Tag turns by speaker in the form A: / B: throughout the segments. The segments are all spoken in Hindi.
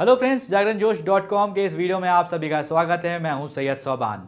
A: हेलो फ्रेंड्स जागरण जोश डॉट कॉम के इस वीडियो में आप सभी का स्वागत है मैं हूं सैयद सौबान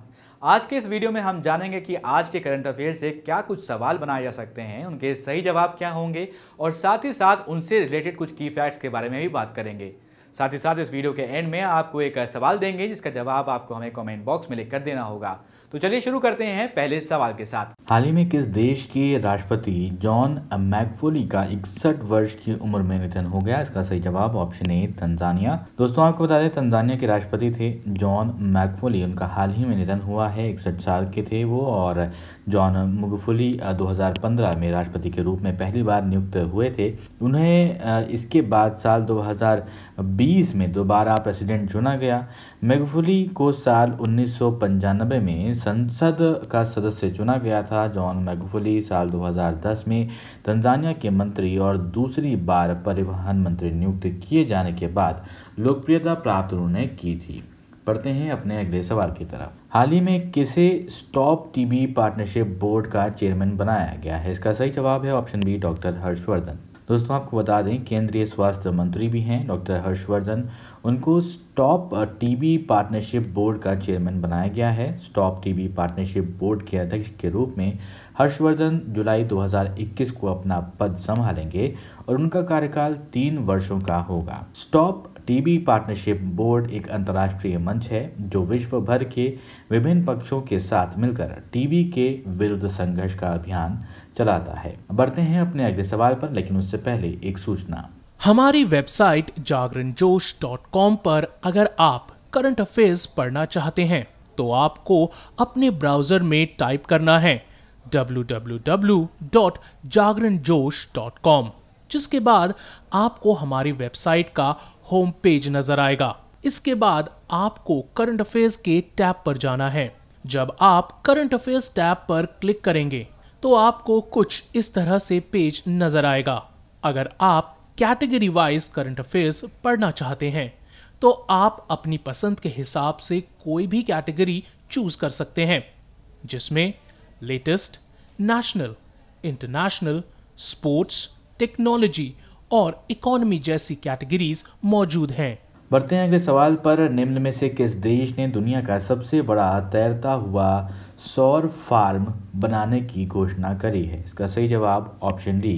A: आज के इस वीडियो में हम जानेंगे कि आज के करंट अफेयर से क्या कुछ सवाल बनाए जा सकते हैं उनके सही जवाब क्या होंगे और साथ ही साथ उनसे रिलेटेड कुछ की फैक्ट्स के बारे में भी बात करेंगे साथ ही साथ इस वीडियो के एंड में आपको एक सवाल देंगे जिसका जवाब आपको हमें कॉमेंट बॉक्स में लिख कर देना होगा तो चलिए शुरू करते हैं पहले सवाल के साथ हाल ही में किस देश के राष्ट्रपति जॉन मैकफोली का इकसठ वर्ष की उम्र में निधन हो गया इसका सही जवाब ऑप्शन ए तंजानिया दोस्तों आपको बता दें तंजानिया के राष्ट्रपति थे जॉन मैकफोली उनका हाल ही में निधन हुआ है इकसठ साल के थे वो और जॉन मुगफुली दो में राष्ट्रपति के रूप में पहली बार नियुक्त हुए थे उन्हें इसके बाद साल दो 2020 में दोबारा प्रेसिडेंट चुना गया मेघफुली को साल उन्नीस में संसद का सदस्य चुना गया था जॉन मेघफुली साल 2010 में तंजानिया के मंत्री और दूसरी बार परिवहन मंत्री नियुक्त किए जाने के बाद लोकप्रियता प्राप्त उन्होंने की थी पढ़ते हैं अपने अगले सवाल की तरफ हाल ही में किसे स्टॉप टीबी पार्टनरशिप बोर्ड का चेयरमैन बनाया गया है इसका सही जवाब है ऑप्शन बी डॉक्टर हर्षवर्धन दोस्तों आपको बता दें केंद्रीय स्वास्थ्य मंत्री भी हैं डॉक्टर हर्षवर्धन उनको स्टॉप टीबी पार्टनरशिप बोर्ड का चेयरमैन बनाया गया है स्टॉप टीबी पार्टनरशिप बोर्ड के अध्यक्ष के रूप में हर्षवर्धन जुलाई 2021 को अपना पद संभालेंगे और उनका कार्यकाल तीन वर्षों का होगा स्टॉप टीबी पार्टनरशिप बोर्ड एक अंतर्राष्ट्रीय मंच है जो विश्व भर के विभिन्न पक्षों के साथ मिलकर टीबी के विरुद्ध संघर्ष का अभियान चलाता है बढ़ते हैं अपने अगले सवाल पर लेकिन उससे पहले एक सूचना
B: हमारी वेबसाइट जागरण जोश डॉट कॉम पर अगर आप करंट अफेयर्स पढ़ना चाहते हैं तो आपको अपने ब्राउजर में टाइप करना है www.jagranjosh.com जिसके बाद आपको हमारी वेबसाइट का होम पेज नजर आएगा इसके बाद आपको करंट अफेयर्स के टैब पर जाना है जब आप करंट अफेयर्स टैब पर क्लिक करेंगे तो आपको कुछ इस तरह से पेज नजर आएगा अगर आप कैटेगरी वाइज करंट अफेयर्स पढ़ना चाहते हैं तो आप अपनी पसंद के हिसाब से कोई भी कैटेगरी चूज कर सकते हैं जिसमें latest national international sports technology और इकोनॉमी जैसी कैटेगरीज मौजूद हैं
A: बढ़ते हैं अगले सवाल पर निम्न में से किस देश ने दुनिया का सबसे बड़ा तैरता हुआ सौर फार्म बनाने की घोषणा करी है इसका सही जवाब ऑप्शन डी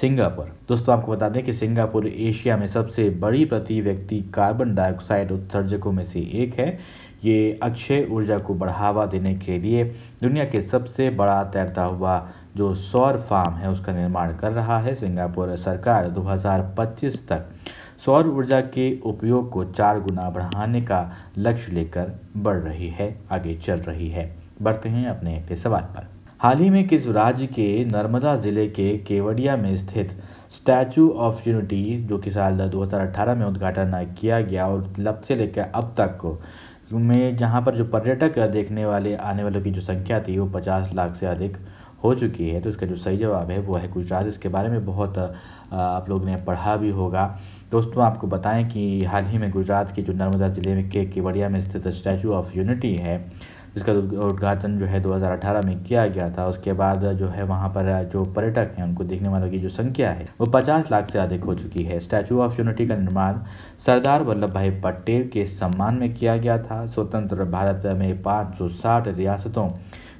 A: सिंगापुर दोस्तों आपको बता दें कि सिंगापुर एशिया में सबसे बड़ी प्रति व्यक्ति कार्बन डाइऑक्साइड उत्सर्जकों में से एक है ये अक्षय ऊर्जा को बढ़ावा देने के लिए दुनिया के सबसे बड़ा तैरता हुआ जो सौर फार्म है उसका निर्माण कर रहा है सिंगापुर सरकार 2025 तक सौर ऊर्जा के उपयोग को चार गुना बढ़ाने का लक्ष्य लेकर बढ़ रही है आगे चल रही है बढ़ते हैं अपने अगले सवाल पर हाल ही में किस राज्य के नर्मदा जिले के केवड़िया में स्थित स्टैचू ऑफ यूनिटी जो कि साल 2018 में उद्घाटन किया गया और लब मतलब से लेकर अब तक को में जहां पर जो पर्यटक देखने वाले आने वालों की जो संख्या थी वो 50 लाख से अधिक हो चुकी है तो इसका जो सही जवाब है वो है गुजरात इसके बारे में बहुत आप लोग ने पढ़ा भी होगा दोस्तों आपको बताएं कि हाल ही में गुजरात के जो नर्मदा ज़िले में के केवड़िया में स्थित स्टैचू ऑफ यूनिटी है जिसका उद्घाटन जो है 2018 में किया गया था उसके बाद जो है वहाँ पर जो पर्यटक हैं उनको देखने वालों की जो संख्या है वो 50 लाख से अधिक हो चुकी है स्टैचू ऑफ यूनिटी का निर्माण सरदार वल्लभ भाई पटेल के सम्मान में किया गया था स्वतंत्र भारत में 560 रियासतों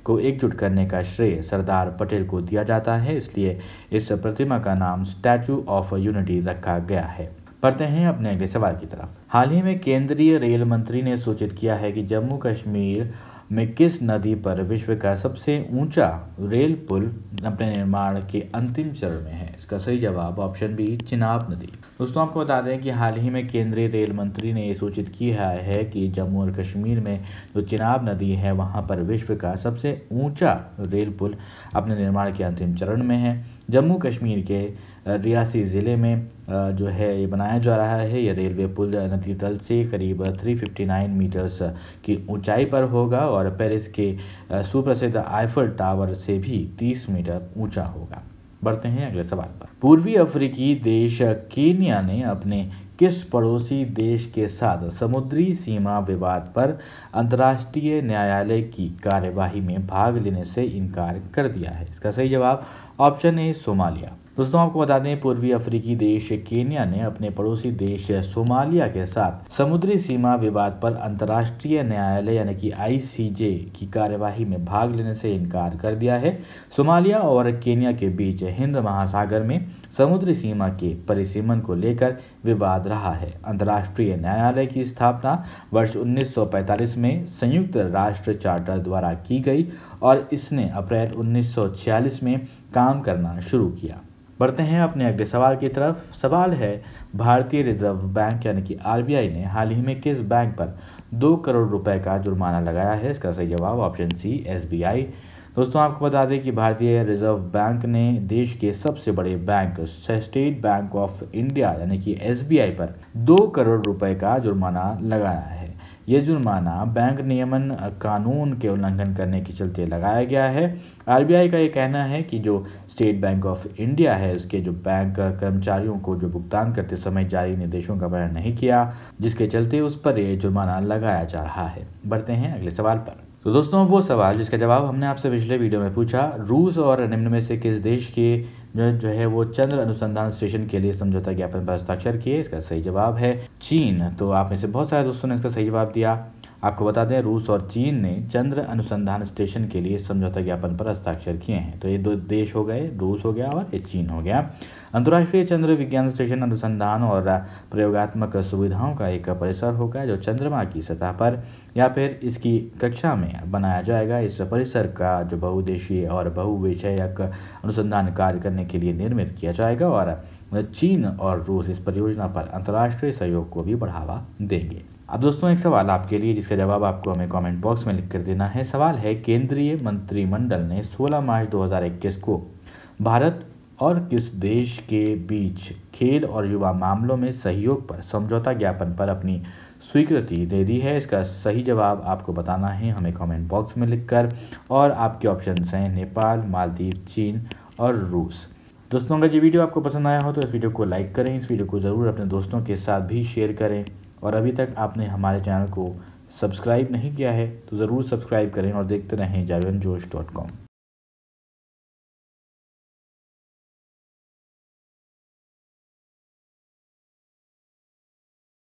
A: को एकजुट करने का श्रेय सरदार पटेल को दिया जाता है इसलिए इस प्रतिमा का नाम स्टैचू ऑफ यूनिटी रखा गया है पढ़ते हैं अपने अगले सवाल की तरफ हाल ही में केंद्रीय रेल मंत्री ने सूचित किया है कि जम्मू कश्मीर में किस नदी पर विश्व का सबसे ऊंचा रेल पुल अपने निर्माण के अंतिम चरण में है इसका सही जवाब ऑप्शन बी चिनाब नदी दोस्तों आपको बता दें कि हाल ही में केंद्रीय रेल मंत्री ने ये सूचित किया है कि जम्मू और कश्मीर में जो चिनाब नदी है वहाँ पर विश्व का सबसे ऊँचा रेल पुल अपने निर्माण के अंतिम चरण में है जम्मू कश्मीर के रियासी ज़िले में जो है ये बनाया जा रहा है यह रेलवे पुल नदी तल से करीब 359 मीटर्स की ऊंचाई पर होगा और पेरिस के सुप्रसिद्ध आइफल टावर से भी 30 मीटर ऊंचा होगा बढ़ते हैं अगले सवाल पर पूर्वी अफ्रीकी देश केनिया ने अपने किस पड़ोसी देश के साथ समुद्री सीमा विवाद पर अंतर्राष्ट्रीय न्यायालय की कार्यवाही में भाग लेने से इनकार कर दिया है इसका सही जवाब ऑप्शन ए सोमालिया दोस्तों आपको बता दें पूर्वी अफ्रीकी देश केन्या ने अपने पड़ोसी देश सोमालिया के साथ समुद्री सीमा विवाद पर अंतर्राष्ट्रीय न्यायालय यानी कि आईसीजे की कार्यवाही में भाग लेने से इनकार कर दिया है सोमालिया और केन्या के बीच हिंद महासागर में समुद्री सीमा के परिसीमन को लेकर विवाद रहा है अंतर्राष्ट्रीय न्यायालय की स्थापना वर्ष उन्नीस में संयुक्त राष्ट्र चार्टर द्वारा की गई और इसने अप्रैल उन्नीस में काम करना शुरू किया बढ़ते हैं अपने अगले सवाल की तरफ सवाल है भारतीय रिजर्व बैंक यानी कि आरबीआई ने हाल ही में किस बैंक पर दो करोड़ रुपए का जुर्माना लगाया है इसका सही जवाब ऑप्शन सी एसबीआई दोस्तों आपको बता दें कि भारतीय रिजर्व बैंक ने देश के सबसे बड़े bank state bank of India यानी कि एस पर दो करोड़ रुपए का जुर्माना लगाया है ये जुर्माना बैंक नियमन कानून के उल्लंघन करने के चलते लगाया गया है आरबीआई का ये कहना है कि जो स्टेट बैंक ऑफ इंडिया है उसके जो बैंक कर्मचारियों को जो भुगतान करते समय जारी निर्देशों का पालन नहीं किया जिसके चलते उस पर यह जुर्माना लगाया जा रहा है बढ़ते हैं अगले सवाल पर तो दोस्तों वो सवाल जिसका जवाब हमने आपसे पिछले वीडियो में पूछा रूस और निम्न में से किस देश के जो जो है वो चंद्र अनुसंधान स्टेशन के लिए समझौता ज्ञापन पर हस्ताक्षर किए इसका सही जवाब है चीन तो आप में से बहुत सारे दोस्तों ने इसका सही जवाब दिया आपको बता दें रूस और चीन ने चंद्र अनुसंधान स्टेशन के लिए समझौता ज्ञापन पर हस्ताक्षर किए हैं तो ये दो देश हो गए रूस हो गया और ये चीन हो गया अंतर्राष्ट्रीय चंद्र विज्ञान स्टेशन अनुसंधान और प्रयोगात्मक सुविधाओं का एक परिसर होगा जो चंद्रमा की सतह पर या फिर इसकी कक्षा में बनाया जाएगा इस परिसर का जो बहुदेशीय और बहुविषयक अनुसंधान कार्य करने के लिए निर्मित किया जाएगा और चीन और रूस इस परियोजना पर अंतर्राष्ट्रीय सहयोग को भी बढ़ावा देंगे अब दोस्तों एक सवाल आपके लिए जिसका जवाब आपको हमें कमेंट बॉक्स में लिख कर देना है सवाल है केंद्रीय मंत्रिमंडल ने 16 मार्च 2021 को भारत और किस देश के बीच खेल और युवा मामलों में सहयोग पर समझौता ज्ञापन पर अपनी स्वीकृति दे दी है इसका सही जवाब आपको बताना है हमें कमेंट बॉक्स में लिखकर और आपके ऑप्शन हैं नेपाल मालदीव चीन और रूस दोस्तों अगर ये वीडियो आपको पसंद आया हो तो इस वीडियो को लाइक करें इस वीडियो को ज़रूर अपने दोस्तों के साथ भी शेयर करें और अभी तक आपने हमारे चैनल को सब्सक्राइब नहीं किया है तो ज़रूर सब्सक्राइब करें और देखते रहें जावेन जोश डॉट कॉम